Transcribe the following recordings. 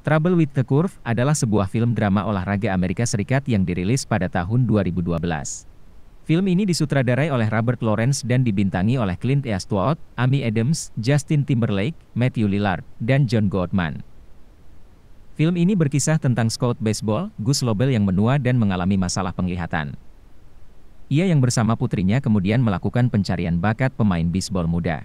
Trouble with the Curve adalah sebuah film drama olahraga Amerika Serikat yang dirilis pada tahun 2012. Film ini disutradarai oleh Robert Lawrence dan dibintangi oleh Clint Eastwood, Amy Adams, Justin Timberlake, Matthew Lillard, dan John Goodman. Film ini berkisah tentang scout baseball, Gus Lobel yang menua dan mengalami masalah penglihatan. Ia yang bersama putrinya kemudian melakukan pencarian bakat pemain bisbol muda.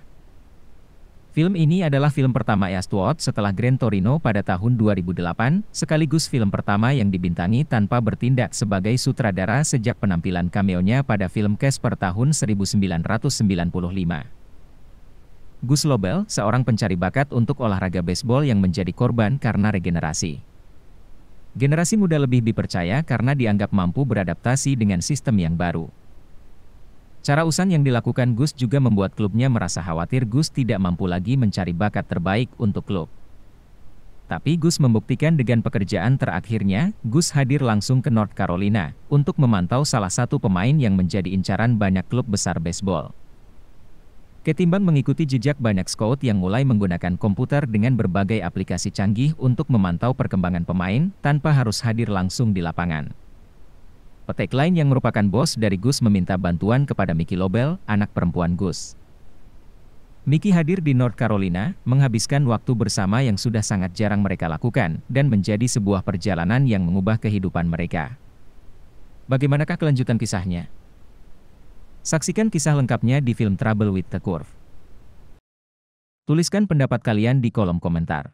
Film ini adalah film pertama Eastwood setelah Grand Torino pada tahun 2008, sekaligus film pertama yang dibintangi tanpa bertindak sebagai sutradara sejak penampilan cameo-nya pada film Casper tahun 1995. Gus Lobel, seorang pencari bakat untuk olahraga baseball yang menjadi korban karena regenerasi. Generasi muda lebih dipercaya karena dianggap mampu beradaptasi dengan sistem yang baru. Cara Usan yang dilakukan Gus juga membuat klubnya merasa khawatir Gus tidak mampu lagi mencari bakat terbaik untuk klub. Tapi Gus membuktikan dengan pekerjaan terakhirnya, Gus hadir langsung ke North Carolina untuk memantau salah satu pemain yang menjadi incaran banyak klub besar baseball. Ketimbang mengikuti jejak banyak scout yang mulai menggunakan komputer dengan berbagai aplikasi canggih untuk memantau perkembangan pemain tanpa harus hadir langsung di lapangan. Petek lain yang merupakan bos dari Gus meminta bantuan kepada Mickey Lobel, anak perempuan Gus. Mickey hadir di North Carolina, menghabiskan waktu bersama yang sudah sangat jarang mereka lakukan, dan menjadi sebuah perjalanan yang mengubah kehidupan mereka. Bagaimanakah kelanjutan kisahnya? Saksikan kisah lengkapnya di film Trouble with the Curve. Tuliskan pendapat kalian di kolom komentar.